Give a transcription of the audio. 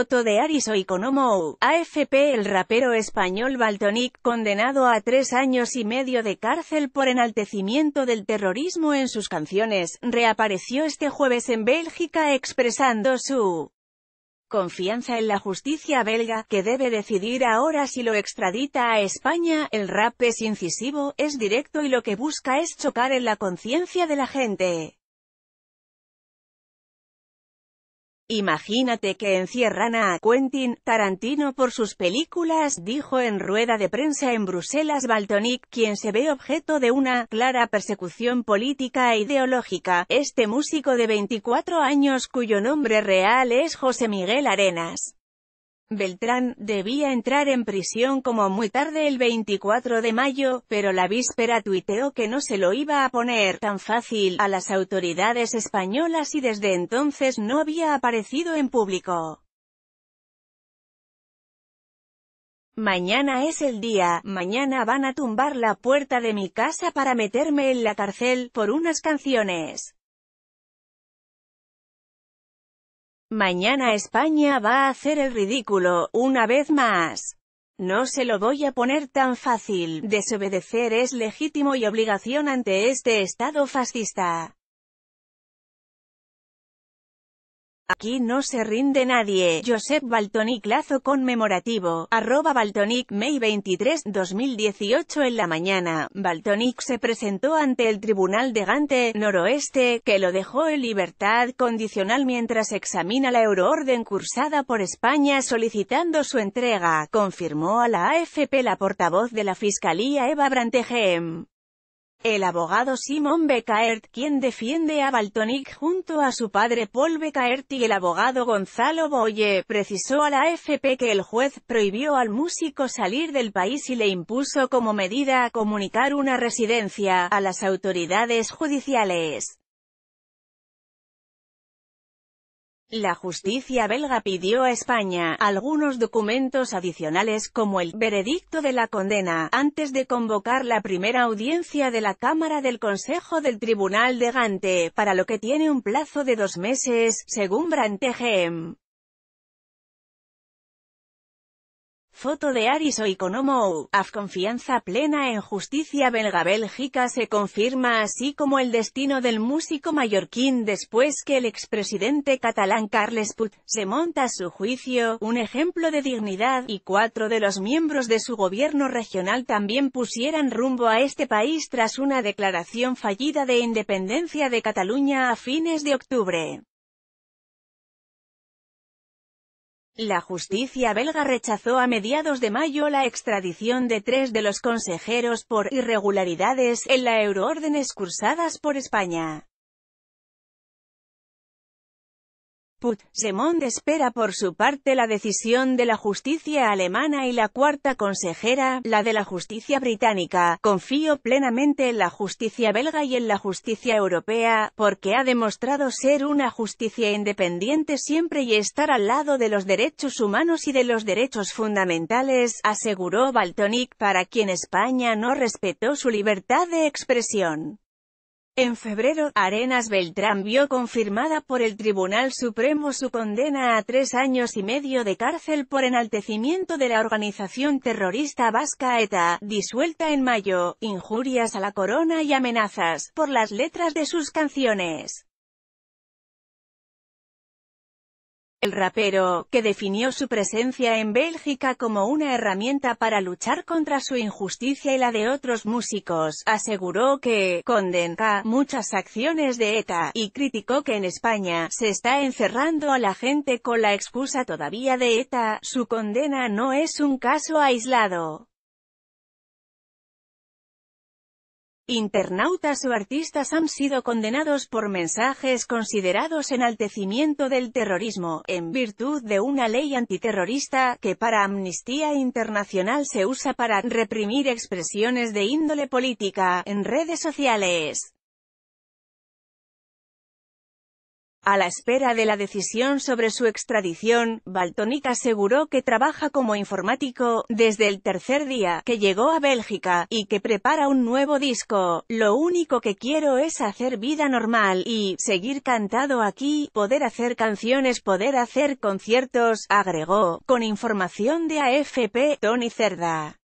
foto de Aris o AFP El rapero español Baltonic, condenado a tres años y medio de cárcel por enaltecimiento del terrorismo en sus canciones, reapareció este jueves en Bélgica expresando su confianza en la justicia belga, que debe decidir ahora si lo extradita a España, el rap es incisivo, es directo y lo que busca es chocar en la conciencia de la gente. Imagínate que encierran a Quentin Tarantino por sus películas, dijo en rueda de prensa en Bruselas Baltonic, quien se ve objeto de una clara persecución política e ideológica. Este músico de 24 años cuyo nombre real es José Miguel Arenas. Beltrán debía entrar en prisión como muy tarde el 24 de mayo, pero la víspera tuiteó que no se lo iba a poner tan fácil a las autoridades españolas y desde entonces no había aparecido en público. Mañana es el día, mañana van a tumbar la puerta de mi casa para meterme en la cárcel, por unas canciones. Mañana España va a hacer el ridículo, una vez más. No se lo voy a poner tan fácil, desobedecer es legítimo y obligación ante este Estado fascista. Aquí no se rinde nadie. Josep Baltonic Lazo conmemorativo, arroba Baltonic May 23, 2018 en la mañana. Baltonic se presentó ante el Tribunal de Gante, Noroeste, que lo dejó en libertad condicional mientras examina la euroorden cursada por España solicitando su entrega, confirmó a la AFP la portavoz de la Fiscalía Eva Brantegem. El abogado Simon Becaert, quien defiende a Baltonic junto a su padre Paul Becaert y el abogado Gonzalo Boye, precisó a la AFP que el juez prohibió al músico salir del país y le impuso como medida a comunicar una residencia a las autoridades judiciales. La justicia belga pidió a España algunos documentos adicionales como el veredicto de la condena, antes de convocar la primera audiencia de la Cámara del Consejo del Tribunal de Gante, para lo que tiene un plazo de dos meses, según Brantegem. Foto de Aris Oikonomou, AF confianza plena en justicia belga Bélgica se confirma así como el destino del músico mallorquín después que el expresidente catalán Carles Put se monta a su juicio, un ejemplo de dignidad, y cuatro de los miembros de su gobierno regional también pusieran rumbo a este país tras una declaración fallida de independencia de Cataluña a fines de octubre. La justicia belga rechazó a mediados de mayo la extradición de tres de los consejeros por irregularidades en la euroórdenes cursadas por España. Puigdemont espera por su parte la decisión de la justicia alemana y la cuarta consejera, la de la justicia británica. Confío plenamente en la justicia belga y en la justicia europea, porque ha demostrado ser una justicia independiente siempre y estar al lado de los derechos humanos y de los derechos fundamentales, aseguró Baltonic para quien España no respetó su libertad de expresión. En febrero, Arenas Beltrán vio confirmada por el Tribunal Supremo su condena a tres años y medio de cárcel por enaltecimiento de la organización terrorista vasca ETA, disuelta en mayo, injurias a la corona y amenazas, por las letras de sus canciones. El rapero, que definió su presencia en Bélgica como una herramienta para luchar contra su injusticia y la de otros músicos, aseguró que condena muchas acciones de ETA, y criticó que en España se está encerrando a la gente con la excusa todavía de ETA, su condena no es un caso aislado. internautas o artistas han sido condenados por mensajes considerados enaltecimiento del terrorismo, en virtud de una ley antiterrorista, que para Amnistía Internacional se usa para reprimir expresiones de índole política, en redes sociales. A la espera de la decisión sobre su extradición, Baltónica aseguró que trabaja como informático, desde el tercer día, que llegó a Bélgica, y que prepara un nuevo disco. Lo único que quiero es hacer vida normal, y, seguir cantado aquí, poder hacer canciones, poder hacer conciertos, agregó, con información de AFP, Tony Cerda.